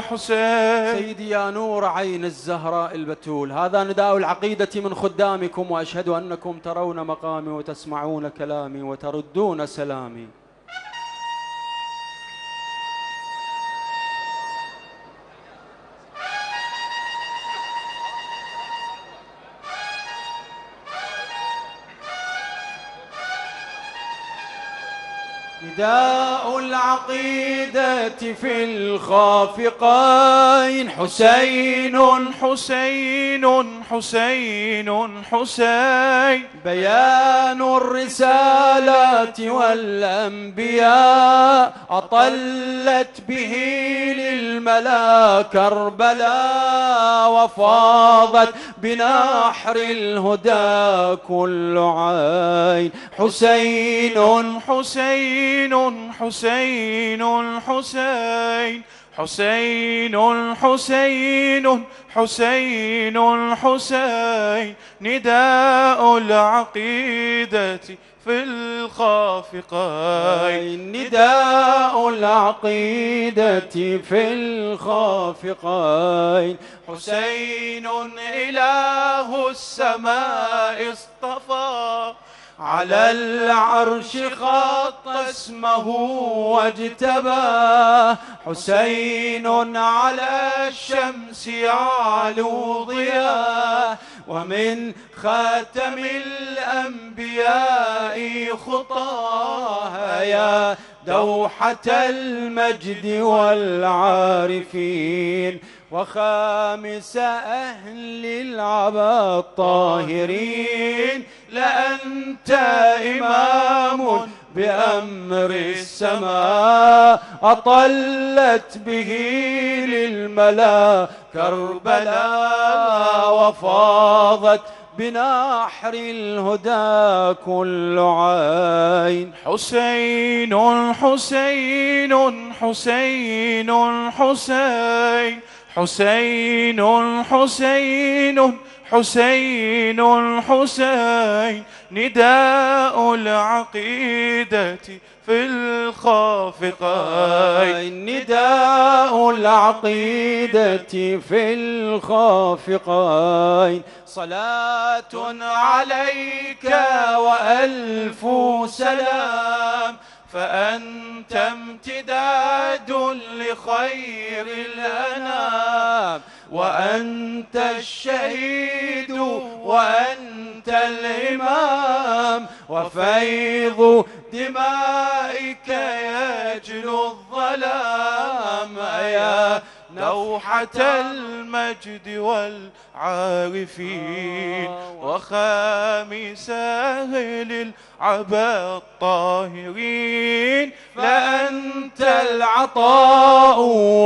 حسين سيدي يا نور عين الزهراء البتول هذا نداء العقيدة من خدامكم وأشهد أنكم ترون مقامي وتسمعون كلامي وتردون سلامي نداء العقيدة في الخافقين حسين حسين حسين حسين بيان الرسالات والأنبياء أطلت به للملا كربلاء وفاضت بنحر الهدى كل عين حسين حسين حسين حسين حسين حسين حسين حسين نداء العقيدة في الخافقين نداء العقيدة في الخافقين حسين إله السماء اصطفى على العرش خط اسمه واجتبى حسين على الشمس يعلو ضياه ومن خاتم الأنبياء خطاها يا دوحة المجد والعارفين وخامس أهل العبا الطاهرين لأنت إمام بأمر السماء أطلت به للملا كربلاء وفاضت بنحر الهدى كل عين حسين حسين حسين حسين حسين حسين حسين حسين نداء العقيدة في الخافقين نداء العقيدة في الخافقين صلاة عليك وألف سلام فأنت امتداد لخير الأنام وأنت الشهيد وأنت الإمام وفيض دمائك يجلو الظلام لوحة المجد والعارفين آه، وخامسة أهل العبا الطاهرين فأنت العطاء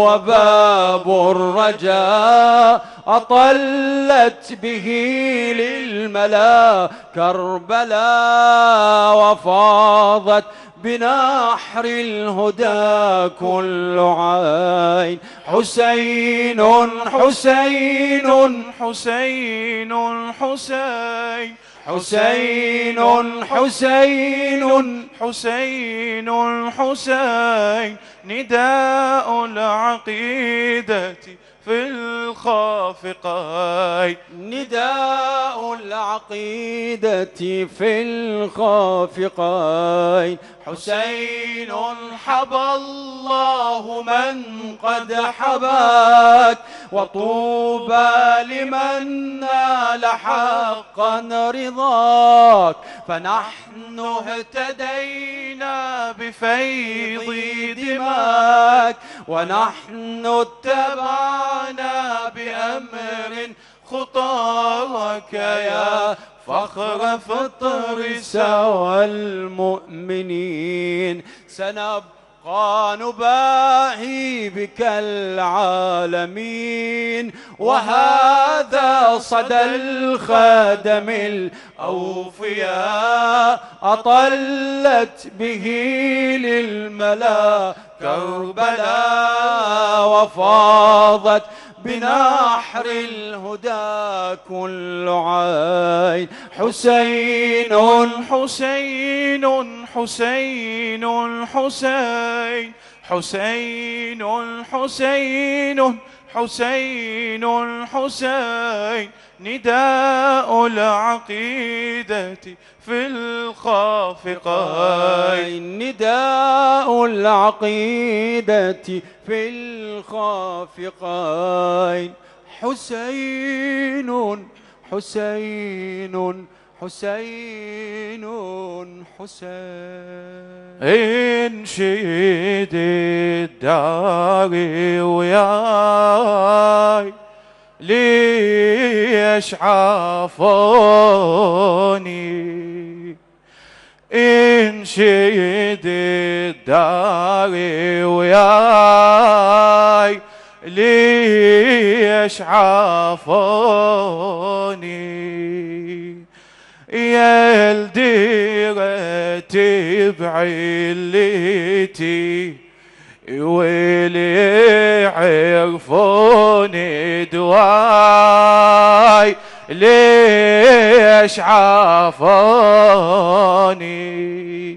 وباب الرجاء أطلت به للملا كربلاء وفاضت بنحر الهدى كل عين حسين حسين حسين حسين حسين حسين حسين حسين نداء العقيدة في الخافقين نداء العقيدة في الخافقين حسين حبى الله من قد حباك وطوبى لمن نال حقا رضاك فنحن اهتدينا بفيض دماك ونحن اتبعنا بأمر خطاك يا فخر فطر سوى المؤمنين سنبقى نباهي بك العالمين وهذا صدى الخادم الأوفياء أطلت به للملا كربلاء وفاضت بنحر الهدى كل عين حسين حسين حسين حسين حسين حسين, حسين حسين حسين نداء العقيدة في الخافقين نداء العقيدة في الخافقين حسين حسين حسين حسين شيد الدار وياي ليش عافوني إن شيد الدار وياي ليش عافوني يا الديرة تبعلتي ويلي عرفوني دواي ليش عافوني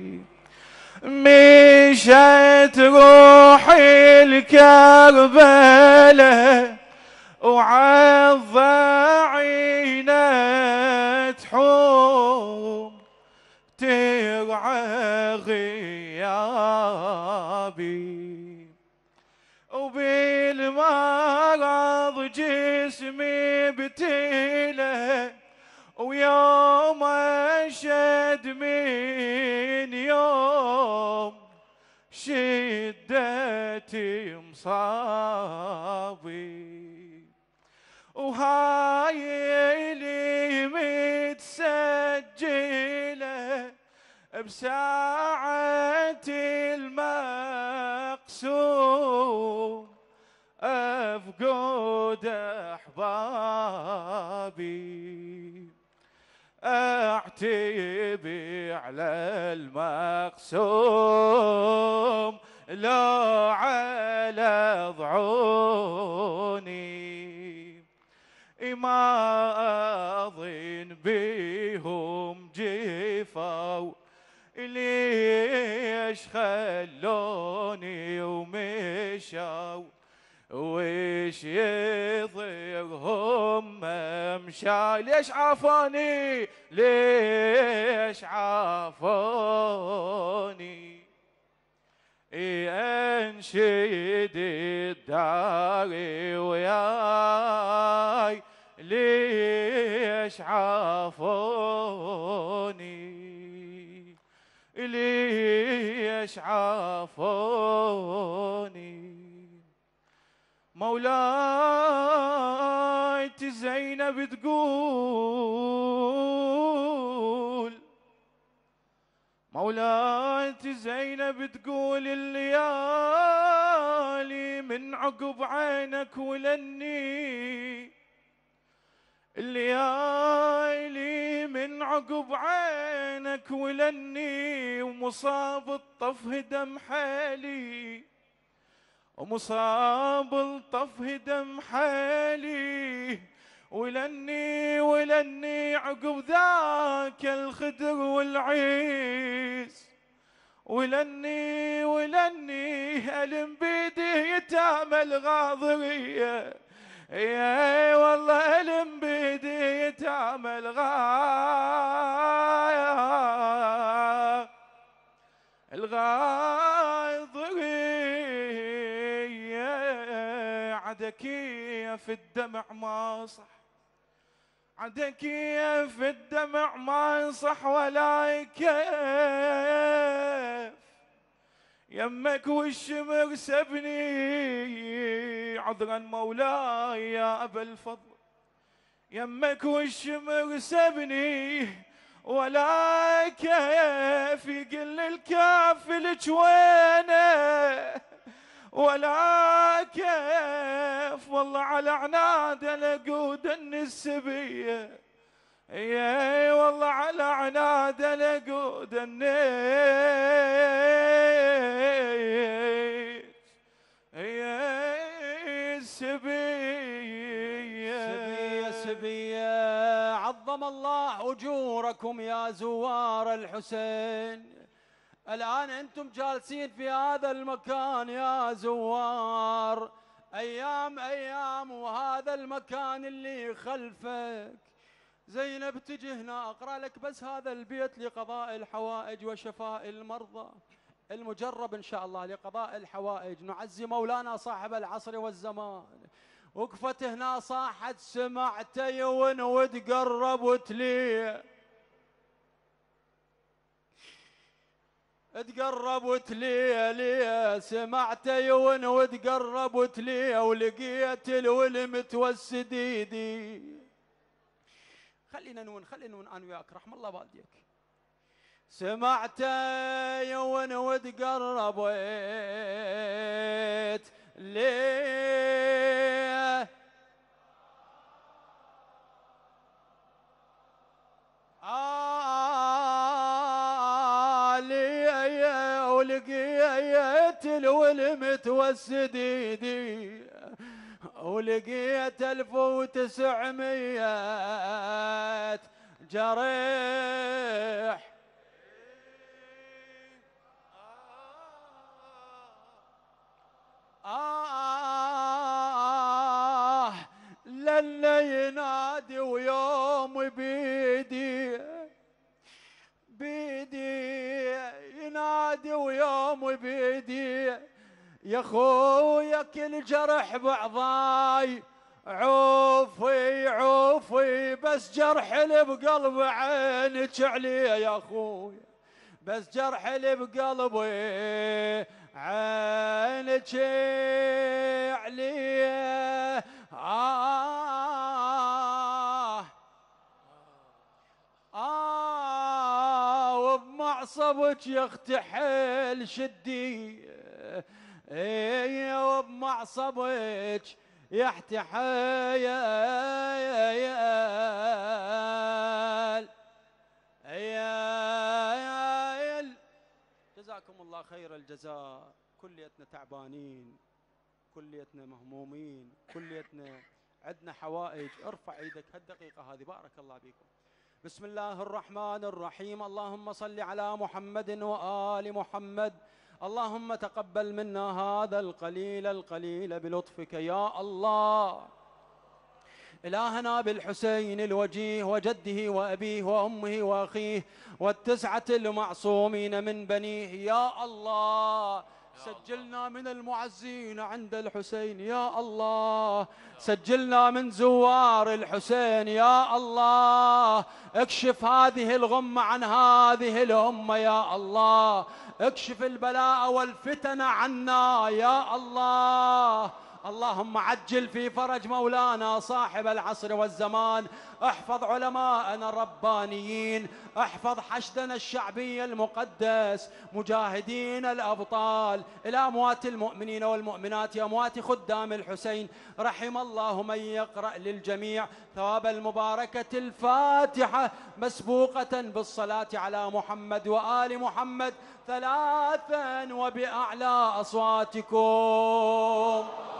مشيت روحي الكربلة وعض عيني الحوم ترعى غيابي وبالمرض جسمي بتيله ويوم اشد من يوم شدتي مصاب بساعة المقسوم أفقد أحبابي أعتبي على المقسوم لا على ضعوني ما أظن بهم جفاو ليش خلوني ومشوا ويش يضيرهم ممشى ليش عافوني ليش عافوني انشد الدار وياي ليش عافوني ليش عافوني مولاي زينب تقول مولاي زينب تقول الليالي من عقب عينك ولني الليالي من عقب عينك ولني ومصاب الطف دم حالي ومصاب الطف دم حالي ولني ولني عقب ذاك الخدر والعيس ولني ولني ألم بيده يتامل غاضريه يا إيه، والله الم بيدي تعمل غاية الغاية عدكية في الدمع ما صح عدكية في الدمع ما صح ولا يكيف يمك والشمر سبني عذرا مولاي يا أبا الفضل يمك والشمر سبني ولا كيف يقل الكاف جوينه ولا كيف والله على عناد لقود السبيه يا والله على عناد لقود النسبية سبية سبية سبية عظم الله أجوركم يا زوار الحسين الآن أنتم جالسين في هذا المكان يا زوار أيام أيام وهذا المكان اللي خلفك زينب تجي هنا أقرأ لك بس هذا البيت لقضاء الحوائج وشفاء المرضى المجرب إن شاء الله لقضاء الحوائج نعزي مولانا صاحب العصر والزمان وقفت هنا صاحت سمعت يون وتقرب وتلي تقرب وتلي لي سمعت يون وتقرب وتلي ولقيت الولم متوسد ايدي خلينا نون خلينا نون انا وياك رحم الله والديك سمعت وانا وتقربت ليه علي ولقيت ولقيت الف وتسعمية جريت يا خويا كل جرح بعضاي عوفي عوفي بس جرح اللي بقلب عينك عليه يا خويا بس جرح اللي بقلبي عينك عليه آه آه وبمعصبك حيل شديه اي وبمعصبك يا يا يا جزاكم الله خير الجزاء كليتنا تعبانين كليتنا مهمومين كليتنا عندنا حوائج ارفع ايدك هالدقيقه هذه بارك الله بكم بسم الله الرحمن الرحيم اللهم صل على محمد وآل محمد اللهم تقبل منا هذا القليل القليل بلطفك يا الله إلهنا بالحسين الوجيه وجده وأبيه وأمه وأخيه والتسعة المعصومين من بنيه يا الله سجلنا من المعزين عند الحسين يا الله سجلنا من زوار الحسين يا الله اكشف هذه الغمة عن هذه الأمة يا الله اكشف البلاء والفتن عنا يا الله اللهم عجل في فرج مولانا صاحب العصر والزمان احفظ علماءنا الربانيين احفظ حشدنا الشعبي المقدس مجاهدين الأبطال إلى أموات المؤمنين والمؤمنات أموات خدام الحسين رحم الله من يقرأ للجميع ثواب المباركة الفاتحة مسبوقة بالصلاة على محمد وآل محمد ثلاثا وبأعلى أصواتكم